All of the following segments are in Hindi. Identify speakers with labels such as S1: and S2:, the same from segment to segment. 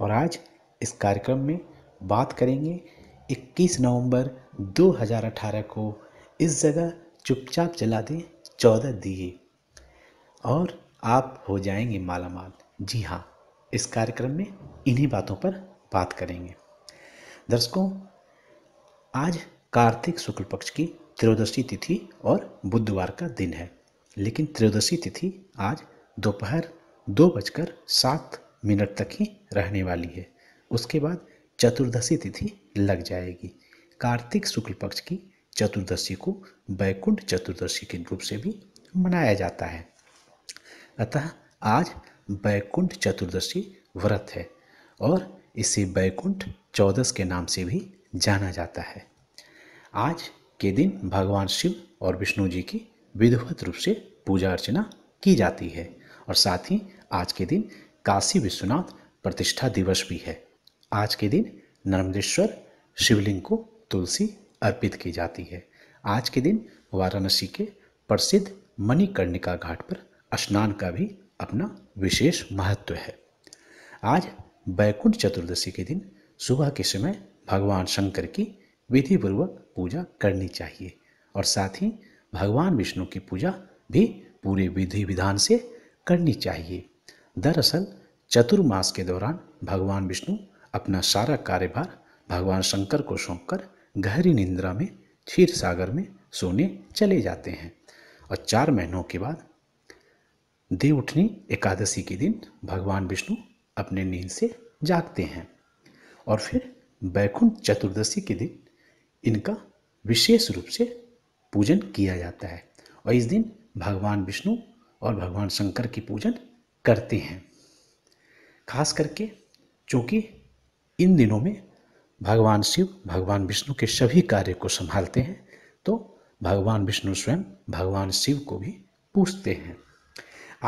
S1: और आज इस कार्यक्रम में बात करेंगे 21 नवंबर 2018 को इस जगह चुपचाप जला दें चौदह दिए और आप हो जाएंगे मालामाल जी हाँ इस कार्यक्रम में इन्हीं बातों पर बात करेंगे दर्शकों आज कार्तिक शुक्ल पक्ष की त्रयोदशी तिथि और बुधवार का दिन है लेकिन त्रयोदशी तिथि आज दोपहर दो बजकर सात मिनट तक ही रहने वाली है उसके बाद चतुर्दशी तिथि लग जाएगी कार्तिक शुक्ल पक्ष की चतुर्दशी को बैकुंठ चतुर्दशी के रूप से भी मनाया जाता है अतः आज बैकुंठ चतुर्दशी व्रत है और इसे बैकुंठ चौदस के नाम से भी जाना जाता है आज के दिन भगवान शिव और विष्णु जी की विधिवत रूप से पूजा अर्चना की जाती है और साथ ही आज के दिन काशी विश्वनाथ प्रतिष्ठा दिवस भी है आज के दिन नर्मदेश्वर शिवलिंग को तुलसी अर्पित की जाती है आज के दिन वाराणसी के प्रसिद्ध मणिकर्णिका घाट पर स्नान का भी अपना विशेष महत्व है आज बैकुंठ चतुर्दशी के दिन सुबह के समय भगवान शंकर की विधिपूर्वक पूजा करनी चाहिए और साथ ही भगवान विष्णु की पूजा भी पूरे विधि विधान से करनी चाहिए दरअसल चतुर्मास के दौरान भगवान विष्णु अपना सारा कार्यभार भगवान शंकर को सौंपकर गहरी निंद्रा में क्षीर सागर में सोने चले जाते हैं और चार महीनों के बाद देव उठनी एकादशी के दिन भगवान विष्णु अपने नींद से जागते हैं और फिर बैकुंठ चतुर्दशी के दिन इनका विशेष रूप से पूजन किया जाता है और इस दिन भगवान विष्णु और भगवान शंकर की पूजन करते हैं खास करके चूँकि इन दिनों में भगवान शिव भगवान विष्णु के सभी कार्य को संभालते हैं तो भगवान विष्णु स्वयं भगवान शिव को भी पूछते हैं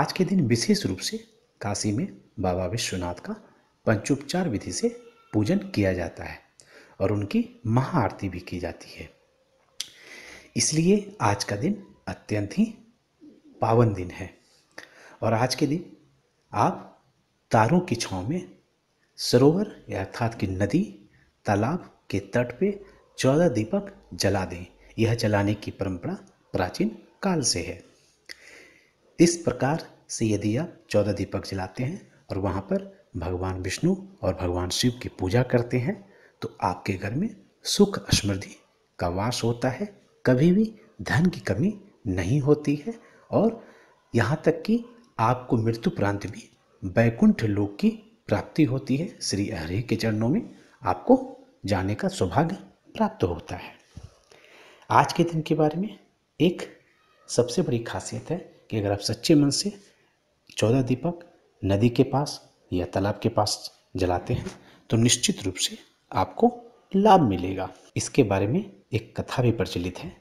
S1: आज के दिन विशेष रूप से काशी में बाबा विश्वनाथ का पंचोपचार विधि से पूजन किया जाता है और उनकी महाआरती भी की जाती है इसलिए आज का दिन अत्यंत ही पावन दिन है और आज के दिन आप तारों की छाँव में सरोवर या अर्थात की नदी तालाब के तट पे चौदह दीपक जला दें यह जलाने की परंपरा प्राचीन काल से है इस प्रकार से यदि आप चौदह दीपक जलाते हैं और वहाँ पर भगवान विष्णु और भगवान शिव की पूजा करते हैं तो आपके घर में सुख समृद्धि का वास होता है कभी भी धन की कमी नहीं होती है और यहाँ तक कि आपको मृत्यु प्रांत भी बैकुंठ लोक की प्राप्ति होती है श्री हरि के चरणों में आपको जाने का सौभाग्य प्राप्त होता है आज के दिन के बारे में एक सबसे बड़ी खासियत है कि अगर आप सच्चे मन से चौदह दीपक नदी के पास या तालाब के पास जलाते हैं तो निश्चित रूप से आपको लाभ मिलेगा इसके बारे में एक कथा भी प्रचलित है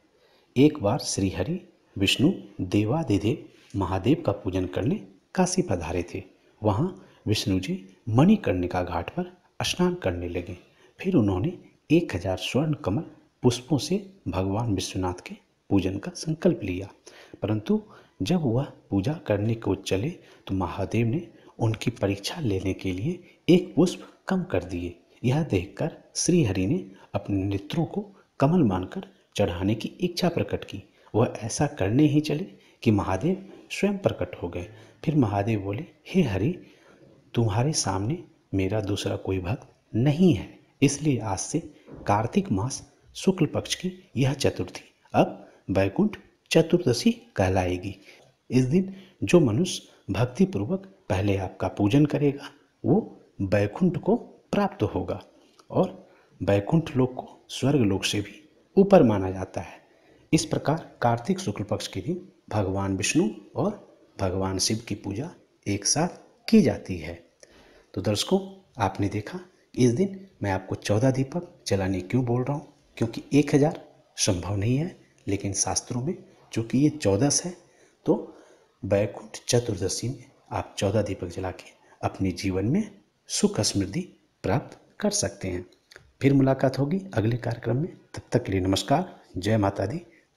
S1: एक बार श्रीहरि विष्णु देवाधिदेव महादेव का पूजन करने काशी पधारे थे वहाँ विष्णु जी मणिकर्णिका घाट पर स्नान करने लगे फिर उन्होंने एक हजार स्वर्ण कमल पुष्पों से भगवान विश्वनाथ के पूजन का संकल्प लिया परंतु जब वह पूजा करने को चले तो महादेव ने उनकी परीक्षा लेने के लिए एक पुष्प कम कर दिए यह देखकर श्रीहरि ने अपने नेत्रों को कमल मानकर चढ़ाने की इच्छा प्रकट की वह ऐसा करने ही चले कि महादेव स्वयं प्रकट हो गए फिर महादेव बोले हे हरि तुम्हारे सामने मेरा दूसरा कोई भक्त नहीं है इसलिए आज से कार्तिक मास शुक्ल पक्ष की यह चतुर्थी अब वैकुंठ चतुर्दशी कहलाएगी इस दिन जो मनुष्य भक्तिपूर्वक पहले आपका पूजन करेगा वो वैकुंठ को प्राप्त होगा और वैकुंठ लोक को स्वर्ग लोक से भी ऊपर माना जाता है इस प्रकार कार्तिक शुक्ल पक्ष के दिन भगवान विष्णु और भगवान शिव की पूजा एक साथ की जाती है तो दर्शकों आपने देखा इस दिन मैं आपको चौदह दीपक जलाने क्यों बोल रहा हूँ क्योंकि एक हज़ार संभव नहीं है लेकिन शास्त्रों में चूँकि ये चौदस है तो बैकुंठ चतुर्दशी में आप चौदह दीपक जला के अपने जीवन में सुख समृद्धि प्राप्त कर सकते हैं फिर मुलाकात होगी अगले कार्यक्रम में तब तक के लिए नमस्कार जय माता दी